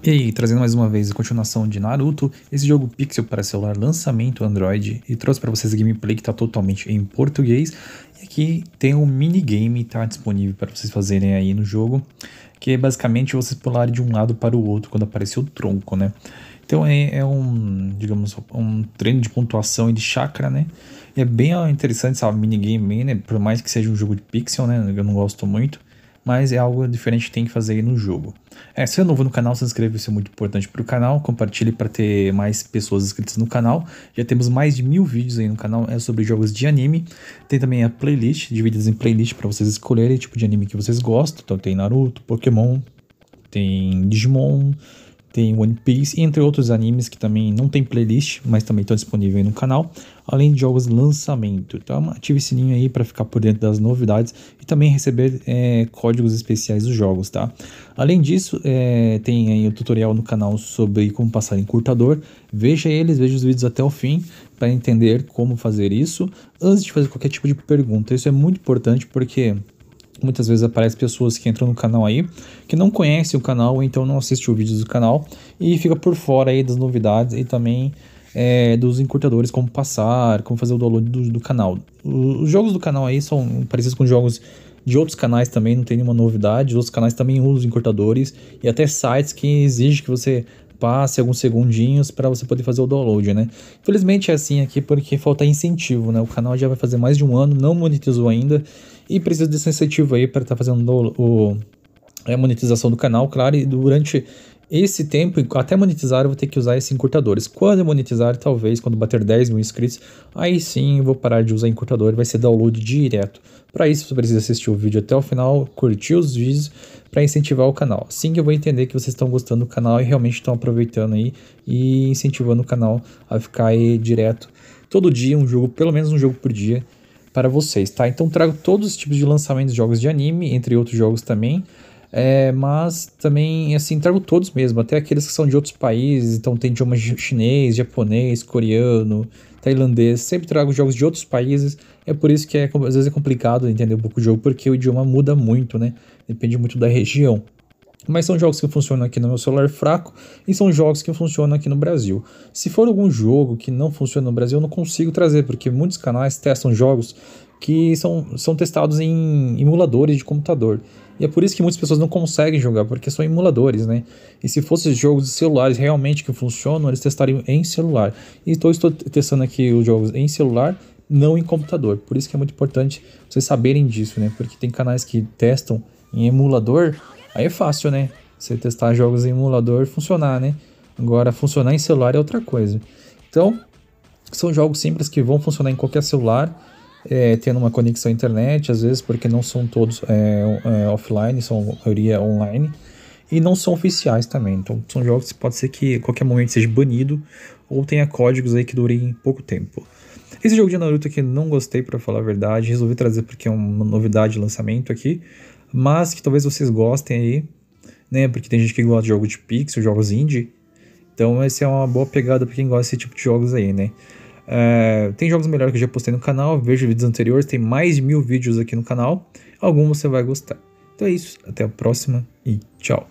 E aí, trazendo mais uma vez a continuação de Naruto, esse jogo Pixel para celular, lançamento Android, e trouxe para vocês a gameplay que está totalmente em português. E aqui tem um minigame tá disponível para vocês fazerem aí no jogo, que é basicamente vocês pularem de um lado para o outro quando aparecer o tronco, né? Então é, é um, digamos, um treino de pontuação e de chakra, né? E é bem interessante essa minigame, né? Por mais que seja um jogo de pixel, né? Eu não gosto muito mas é algo diferente que tem que fazer aí no jogo. É, se é novo no canal, se inscreva, isso é muito importante para o canal, compartilhe para ter mais pessoas inscritas no canal. Já temos mais de mil vídeos aí no canal é sobre jogos de anime. Tem também a playlist, divididas em playlist para vocês escolherem o tipo de anime que vocês gostam. Então tem Naruto, Pokémon, tem Digimon, tem One Piece, entre outros animes que também não tem playlist, mas também estão disponíveis no canal, além de jogos lançamento. Então ative o sininho aí para ficar por dentro das novidades e também receber é, códigos especiais dos jogos, tá? Além disso, é, tem aí o um tutorial no canal sobre como passar em curtador. Veja eles, veja os vídeos até o fim para entender como fazer isso antes de fazer qualquer tipo de pergunta. Isso é muito importante porque muitas vezes aparece pessoas que entram no canal aí que não conhecem o canal, então não assistem os vídeos do canal e fica por fora aí das novidades e também é, dos encurtadores, como passar, como fazer o download do, do canal. os jogos do canal aí são parecidos com jogos de outros canais também, não tem nenhuma novidade. Os outros canais também usam encurtadores e até sites que exigem que você passe alguns segundinhos para você poder fazer o download, né? Infelizmente é assim aqui porque falta incentivo, né? O canal já vai fazer mais de um ano, não monetizou ainda, e preciso desse incentivo aí para estar tá fazendo o, o, a é, monetização do canal, claro, e durante esse tempo, até monetizar, eu vou ter que usar esses encurtadores. Quando eu monetizar, talvez, quando bater 10 mil inscritos, aí sim eu vou parar de usar encurtador, vai ser download direto. Para isso, você precisa assistir o vídeo até o final, curtir os vídeos para incentivar o canal. Assim que eu vou entender que vocês estão gostando do canal e realmente estão aproveitando aí e incentivando o canal a ficar aí direto todo dia, um jogo, pelo menos um jogo por dia, para vocês, tá? Então trago todos os tipos de lançamentos de jogos de anime, entre outros jogos também. É, mas também, assim, trago todos mesmo, até aqueles que são de outros países, então tem idioma chinês, japonês, coreano, tailandês, sempre trago jogos de outros países, é por isso que é, às vezes é complicado entender um pouco o jogo, porque o idioma muda muito, né? Depende muito da região. Mas são jogos que funcionam aqui no meu celular fraco e são jogos que funcionam aqui no Brasil. Se for algum jogo que não funciona no Brasil, eu não consigo trazer, porque muitos canais testam jogos que são, são testados em emuladores de computador. E é por isso que muitas pessoas não conseguem jogar, porque são emuladores, né? E se fossem jogos de celulares realmente que funcionam, eles testariam em celular. E então estou testando aqui os jogos em celular, não em computador. Por isso que é muito importante vocês saberem disso, né? Porque tem canais que testam em emulador Aí é fácil, né? Você testar jogos em emulador funcionar, né? Agora, funcionar em celular é outra coisa. Então, são jogos simples que vão funcionar em qualquer celular, é, tendo uma conexão à internet, às vezes, porque não são todos é, é, offline, são a maioria é online. E não são oficiais também. Então, são jogos que pode ser que a qualquer momento seja banido ou tenha códigos aí que durem pouco tempo. Esse jogo de Naruto aqui não gostei, para falar a verdade. Resolvi trazer porque é uma novidade de lançamento aqui mas que talvez vocês gostem aí, né? Porque tem gente que gosta de jogo de pixel, jogos indie. Então essa é uma boa pegada para quem gosta desse tipo de jogos aí, né? É, tem jogos melhores que eu já postei no canal, veja vídeos anteriores, tem mais de mil vídeos aqui no canal. Alguns você vai gostar. Então é isso, até a próxima e tchau!